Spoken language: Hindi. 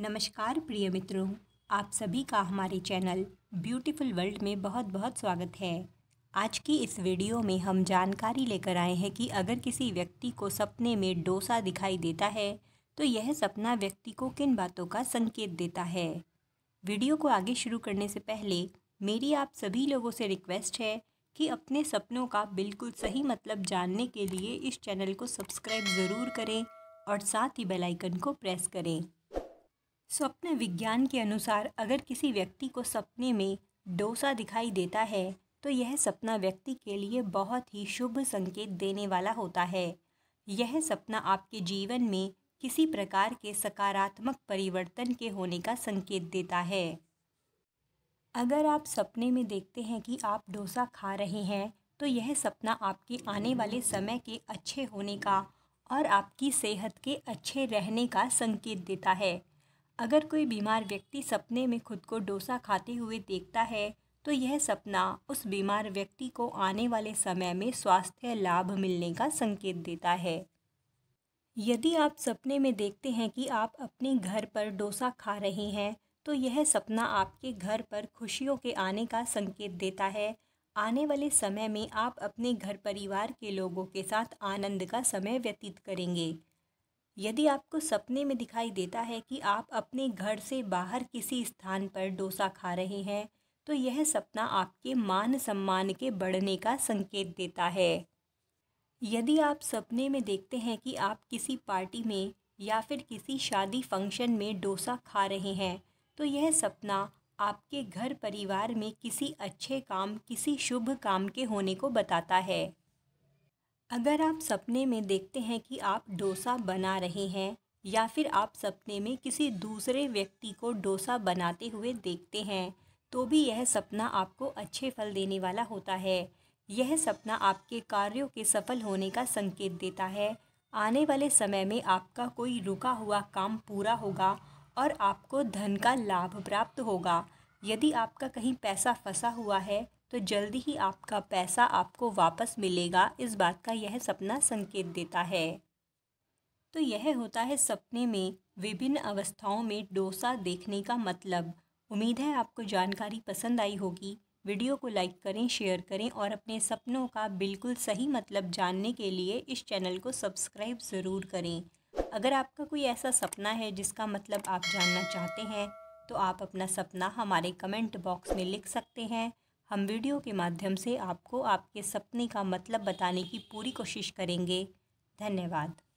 नमस्कार प्रिय मित्रों आप सभी का हमारे चैनल ब्यूटीफुल वर्ल्ड में बहुत बहुत स्वागत है आज की इस वीडियो में हम जानकारी लेकर आए हैं कि अगर किसी व्यक्ति को सपने में डोसा दिखाई देता है तो यह सपना व्यक्ति को किन बातों का संकेत देता है वीडियो को आगे शुरू करने से पहले मेरी आप सभी लोगों से रिक्वेस्ट है कि अपने सपनों का बिल्कुल सही मतलब जानने के लिए इस चैनल को सब्सक्राइब ज़रूर करें और साथ ही बेल आइकन को प्रेस करें स्वप्न विज्ञान के अनुसार अगर किसी व्यक्ति को सपने में डोसा दिखाई देता है तो यह सपना व्यक्ति के लिए बहुत ही शुभ संकेत देने वाला होता है यह सपना आपके जीवन में किसी प्रकार के सकारात्मक परिवर्तन के होने का संकेत देता है अगर आप सपने में देखते हैं कि आप डोसा खा रहे हैं तो यह सपना आपके आने वाले समय के अच्छे होने का और आपकी सेहत के अच्छे रहने का संकेत देता है अगर कोई बीमार व्यक्ति सपने में खुद को डोसा खाते हुए देखता है तो यह सपना उस बीमार व्यक्ति को आने वाले समय में स्वास्थ्य लाभ मिलने का संकेत देता है यदि आप सपने में देखते हैं कि आप अपने घर पर डोसा खा रहे हैं तो यह सपना आपके घर पर खुशियों के आने का संकेत देता है आने वाले समय में आप अपने घर परिवार के लोगों के साथ आनंद का समय व्यतीत करेंगे यदि आपको सपने में दिखाई देता है कि आप अपने घर से बाहर किसी स्थान पर डोसा खा रहे हैं तो यह सपना आपके मान सम्मान के बढ़ने का संकेत देता है यदि आप सपने में देखते हैं कि आप किसी पार्टी में या फिर किसी शादी फंक्शन में डोसा खा रहे हैं तो यह सपना आपके घर परिवार में किसी अच्छे काम किसी शुभ काम के होने को बताता है अगर आप सपने में देखते हैं कि आप डोसा बना रहे हैं या फिर आप सपने में किसी दूसरे व्यक्ति को डोसा बनाते हुए देखते हैं तो भी यह सपना आपको अच्छे फल देने वाला होता है यह सपना आपके कार्यों के सफल होने का संकेत देता है आने वाले समय में आपका कोई रुका हुआ काम पूरा होगा और आपको धन का लाभ प्राप्त होगा यदि आपका कहीं पैसा फंसा हुआ है तो जल्दी ही आपका पैसा आपको वापस मिलेगा इस बात का यह सपना संकेत देता है तो यह होता है सपने में विभिन्न अवस्थाओं में डोसा देखने का मतलब उम्मीद है आपको जानकारी पसंद आई होगी वीडियो को लाइक करें शेयर करें और अपने सपनों का बिल्कुल सही मतलब जानने के लिए इस चैनल को सब्सक्राइब ज़रूर करें अगर आपका कोई ऐसा सपना है जिसका मतलब आप जानना चाहते हैं तो आप अपना सपना हमारे कमेंट बॉक्स में लिख सकते हैं हम वीडियो के माध्यम से आपको आपके सपने का मतलब बताने की पूरी कोशिश करेंगे धन्यवाद